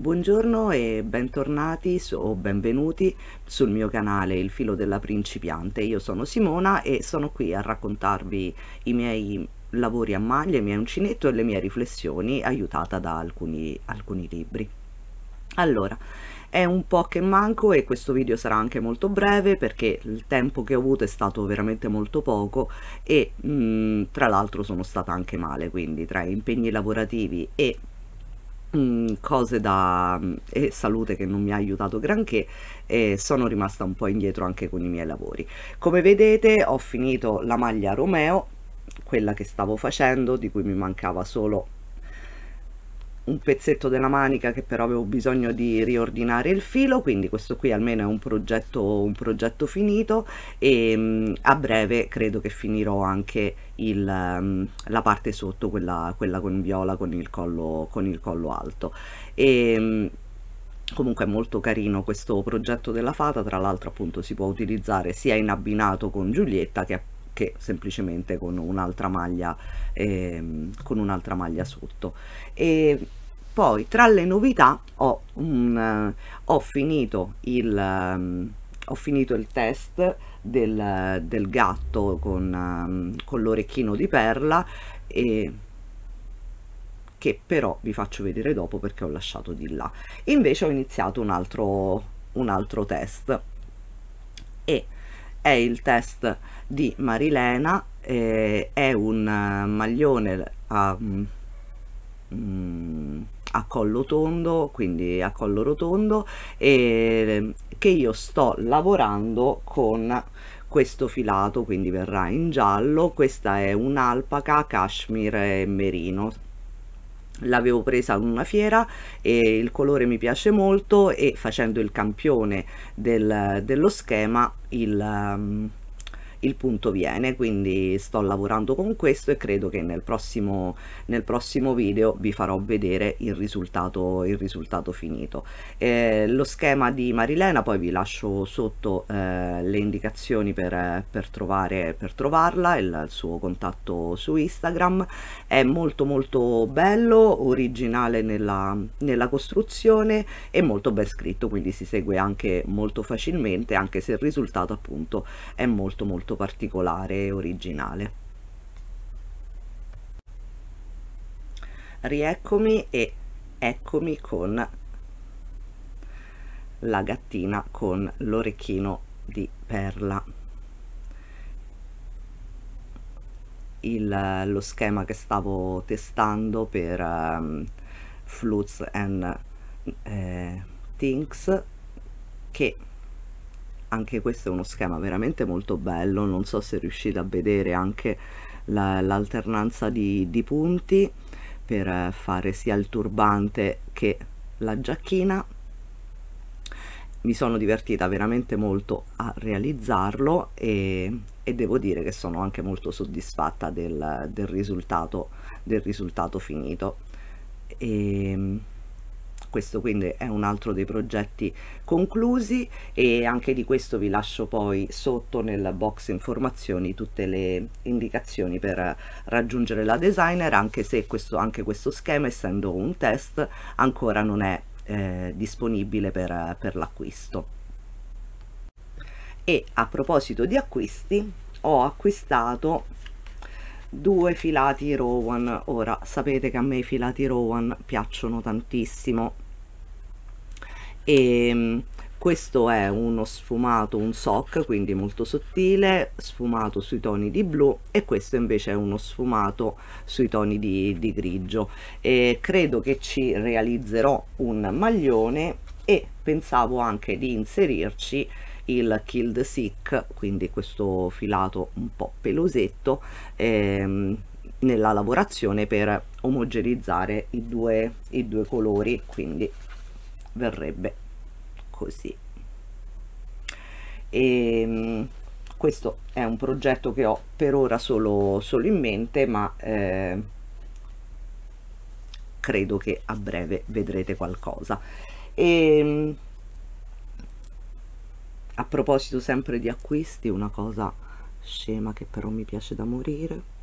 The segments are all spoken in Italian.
Buongiorno e bentornati o benvenuti sul mio canale Il filo della principiante. Io sono Simona e sono qui a raccontarvi i miei lavori a maglia, il mio uncinetto e le mie riflessioni aiutata da alcuni, alcuni libri. Allora, è un po' che manco e questo video sarà anche molto breve perché il tempo che ho avuto è stato veramente molto poco e mh, mm, tra l'altro sono stata anche male, quindi tra impegni lavorativi e Mm, cose da mm, e salute che non mi ha aiutato granché e sono rimasta un po' indietro anche con i miei lavori come vedete ho finito la maglia Romeo quella che stavo facendo di cui mi mancava solo un pezzetto della manica che però avevo bisogno di riordinare il filo quindi questo qui almeno è un progetto, un progetto finito e mm, a breve credo che finirò anche il, mm, la parte sotto quella, quella con viola con il collo, con il collo alto e, mm, comunque è molto carino questo progetto della fata tra l'altro appunto si può utilizzare sia in abbinato con Giulietta che appunto che semplicemente con un'altra maglia, ehm, con un'altra maglia sotto. E poi tra le novità ho, un, ho, finito, il, um, ho finito il test del, del gatto con, um, con l'orecchino di perla e che però vi faccio vedere dopo perché ho lasciato di là invece ho iniziato un altro un altro test è il test di Marilena eh, è un eh, maglione a, mm, a collo tondo quindi a collo rotondo e eh, che io sto lavorando con questo filato quindi verrà in giallo questa è un'alpaca cashmere merino l'avevo presa in una fiera e il colore mi piace molto e facendo il campione del, dello schema il, um, il punto viene quindi sto lavorando con questo e credo che nel prossimo, nel prossimo video vi farò vedere il risultato, il risultato finito eh, lo schema di Marilena poi vi lascio sotto eh, le indicazioni per, per, trovare, per trovarla il, il suo contatto su Instagram è molto molto bello originale nella, nella costruzione e molto ben scritto quindi si segue anche molto facilmente anche se il risultato appunto è molto molto molto particolare e originale. Rieccomi e eccomi con la gattina con l'orecchino di perla. Il, lo schema che stavo testando per um, Flutes and eh, Things che anche questo è uno schema veramente molto bello non so se riuscite a vedere anche l'alternanza la, di, di punti per fare sia il turbante che la giacchina mi sono divertita veramente molto a realizzarlo e, e devo dire che sono anche molto soddisfatta del, del, risultato, del risultato finito e, ehm, questo quindi è un altro dei progetti conclusi e anche di questo vi lascio poi sotto nella box informazioni tutte le indicazioni per raggiungere la designer anche se questo, anche questo schema essendo un test ancora non è eh, disponibile per, per l'acquisto e a proposito di acquisti ho acquistato due filati rowan ora sapete che a me i filati rowan piacciono tantissimo e ehm, questo è uno sfumato un sock quindi molto sottile sfumato sui toni di blu e questo invece è uno sfumato sui toni di, di grigio e credo che ci realizzerò un maglione e pensavo anche di inserirci il Kill the Sick, quindi questo filato un po' pelosetto, ehm, nella lavorazione per omogenizzare i due, i due colori, quindi verrebbe così. E, ehm, questo è un progetto che ho per ora solo, solo in mente, ma eh, credo che a breve vedrete qualcosa. E, ehm, a proposito sempre di acquisti una cosa scema che però mi piace da morire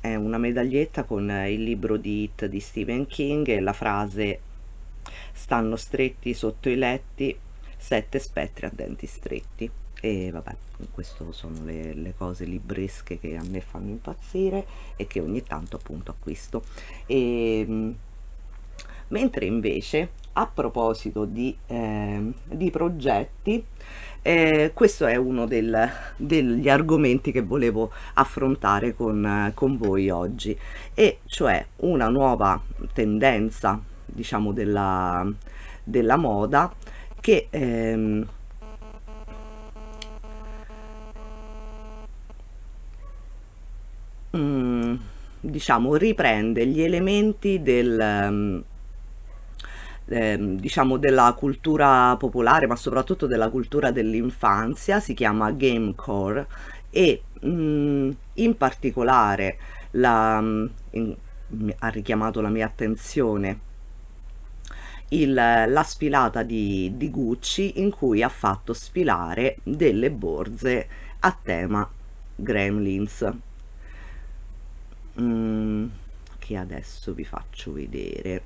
è una medaglietta con il libro di It di Stephen King e la frase stanno stretti sotto i letti sette spettri a denti stretti e vabbè queste sono le, le, cose libresche che a me fanno impazzire e che ogni tanto appunto acquisto e, ehm, mentre invece a proposito di, eh, di progetti eh, questo è uno del, degli argomenti che volevo affrontare con, con voi oggi e cioè una nuova tendenza diciamo della, della moda che ehm, Mm, diciamo, riprende gli elementi del, mm, ehm, diciamo della cultura popolare ma soprattutto della cultura dell'infanzia si chiama gamecore e mh, mm, in particolare la, in, ha richiamato la mia attenzione il, la sfilata di, di Gucci in cui ha fatto sfilare delle borse a tema Gremlins Mm, che adesso vi faccio vedere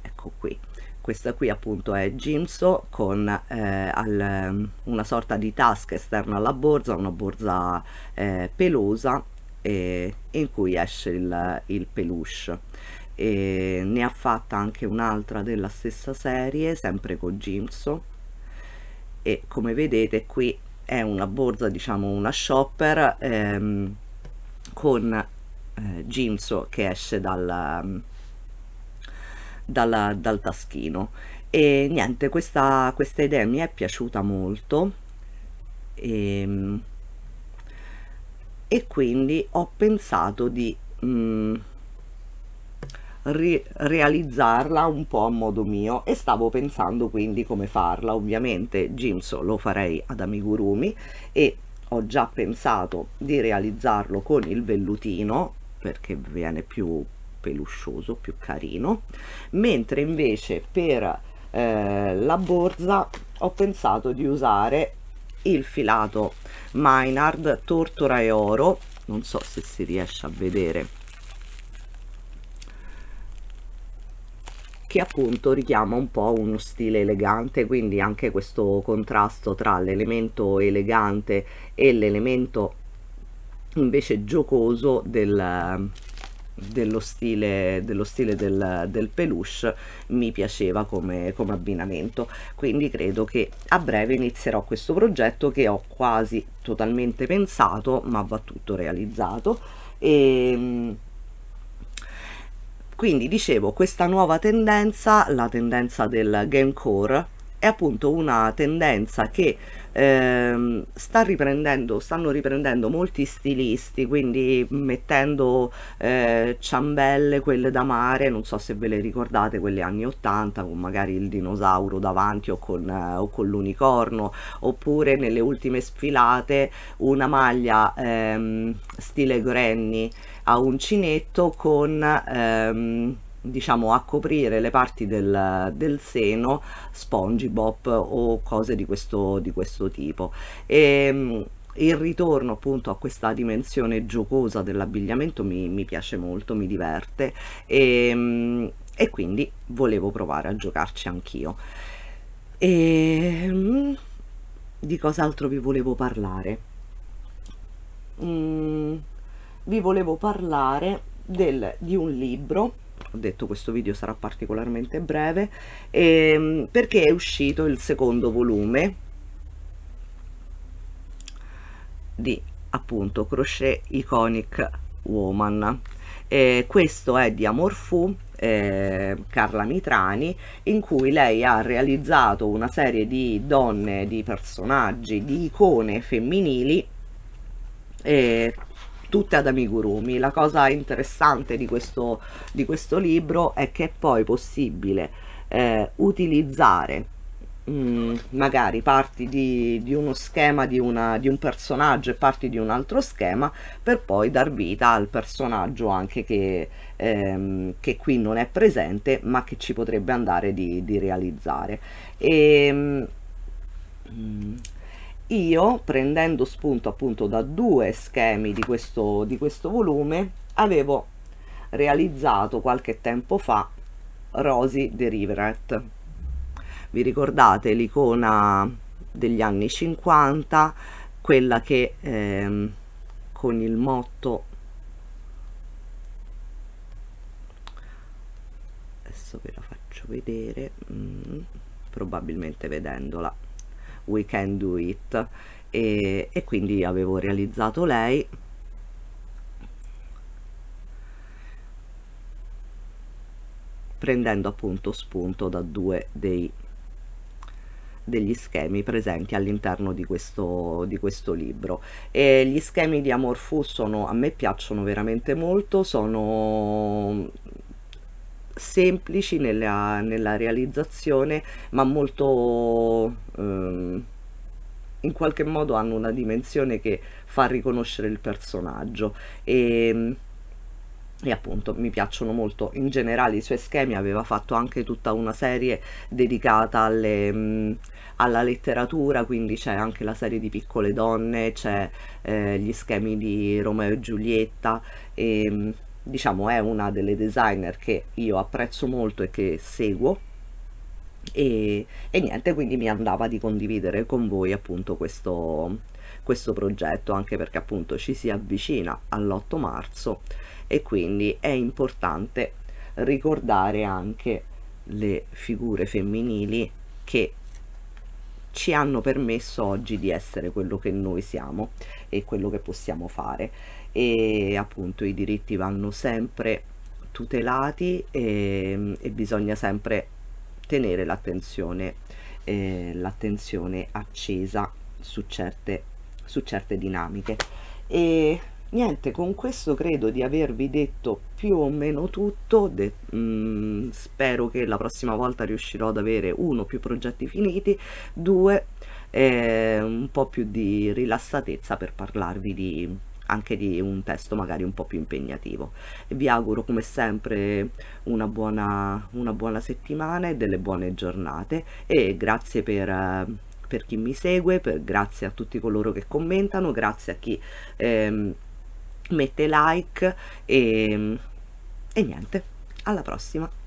ecco qui questa qui appunto è Gimso con eh, al, una sorta di tasca esterna alla borsa, una borsa eh, pelosa eh, in cui esce il, il peluche. E ne ha fatta anche un'altra della stessa serie, sempre con Gimso e come vedete qui è una borsa diciamo una shopper ehm, con eh, Ginzo che esce dal, dalla, dal taschino e niente questa, questa idea mi è piaciuta molto e, ehm, e quindi ho pensato di mh, mm, ri- realizzarla un po' a modo mio e stavo pensando quindi come farla. Ovviamente Jimso lo farei ad amigurumi e ho già pensato di realizzarlo con il vellutino perché viene più peluscioso, più carino, mentre invece per eh, la borsa ho pensato di usare il filato Maynard Tortora e Oro, non so se si riesce a vedere che appunto richiama un po' uno stile elegante, quindi anche questo contrasto tra l'elemento elegante e l'elemento invece giocoso del, dello stile, dello stile del, del, peluche mi piaceva come, come abbinamento quindi credo che a breve inizierò questo progetto che ho quasi totalmente pensato ma va tutto realizzato e ehm, quindi dicevo, questa nuova tendenza, la tendenza del gamecore, è appunto una tendenza che ehm, sta riprendendo, stanno riprendendo molti stilisti, quindi mettendo eh, ciambelle, quelle da mare, non so se ve le ricordate, quelle anni 80, con magari il dinosauro davanti o con, eh, con l'unicorno, oppure nelle ultime sfilate una maglia ehm, stile Granny a uncinetto con... Ehm, diciamo a coprire le parti del, del seno SpongeBob o cose di questo, di questo tipo e ehm, il ritorno appunto a questa dimensione giocosa dell'abbigliamento mi, mi, piace molto, mi diverte e, ehm, e quindi volevo provare a giocarci anch'io e ehm, di cos'altro vi volevo parlare mm, vi volevo parlare del, di un libro ho detto questo video sarà particolarmente breve, ehm, perché è uscito il secondo volume di appunto Crochet Iconic Woman. Eh, questo è di Amorfu eh, Carla Mitrani in cui lei ha realizzato una serie di donne, di personaggi, di icone femminili eh, tutte ad amigurumi. La cosa interessante di questo, di questo libro è che è poi possibile eh, utilizzare mh, mm, magari parti di, di uno schema di, una, di, un personaggio e parti di un altro schema per poi dar vita al personaggio anche che, ehm, che qui non è presente ma che ci potrebbe andare di, di realizzare. E, ehm, mh, mm, io, prendendo spunto appunto da due schemi di questo, di questo volume, avevo realizzato qualche tempo fa Rosy the Riveret. Vi ricordate l'icona degli anni 50, quella che eh, con il motto adesso ve la faccio vedere mm, probabilmente vedendola We Can Do It e, e quindi avevo realizzato lei prendendo appunto spunto da due dei, degli schemi presenti all'interno di, di questo, libro. E gli schemi di Amorfu sono, a me piacciono veramente molto, sono semplici nella, nella realizzazione ma molto ehm, in qualche modo hanno una dimensione che fa riconoscere il personaggio e, ehm, e appunto mi piacciono molto in generale i suoi schemi aveva fatto anche tutta una serie dedicata alle, mh, alla letteratura quindi c'è anche la serie di piccole donne c'è eh, gli schemi di Romeo e Giulietta e, ehm, diciamo è una delle designer che io apprezzo molto e che seguo e, e niente quindi mi andava di condividere con voi appunto questo, questo progetto anche perché appunto ci si avvicina all'8 marzo e quindi è importante ricordare anche le figure femminili che ci hanno permesso oggi di essere quello che noi siamo e quello che possiamo fare e appunto i diritti vanno sempre tutelati e, ehm, e bisogna sempre tenere l'attenzione eh, l'attenzione accesa su certe, su certe dinamiche e niente con questo credo di avervi detto più o meno tutto De, mh, mm, spero che la prossima volta riuscirò ad avere uno più progetti finiti due eh, un po più di rilassatezza per parlarvi di anche di un testo magari un po' più impegnativo. Vi auguro come sempre una buona, una buona settimana e delle buone giornate e grazie per, per chi mi segue, per, grazie a tutti coloro che commentano, grazie a chi ehm, mette like e, e niente, alla prossima!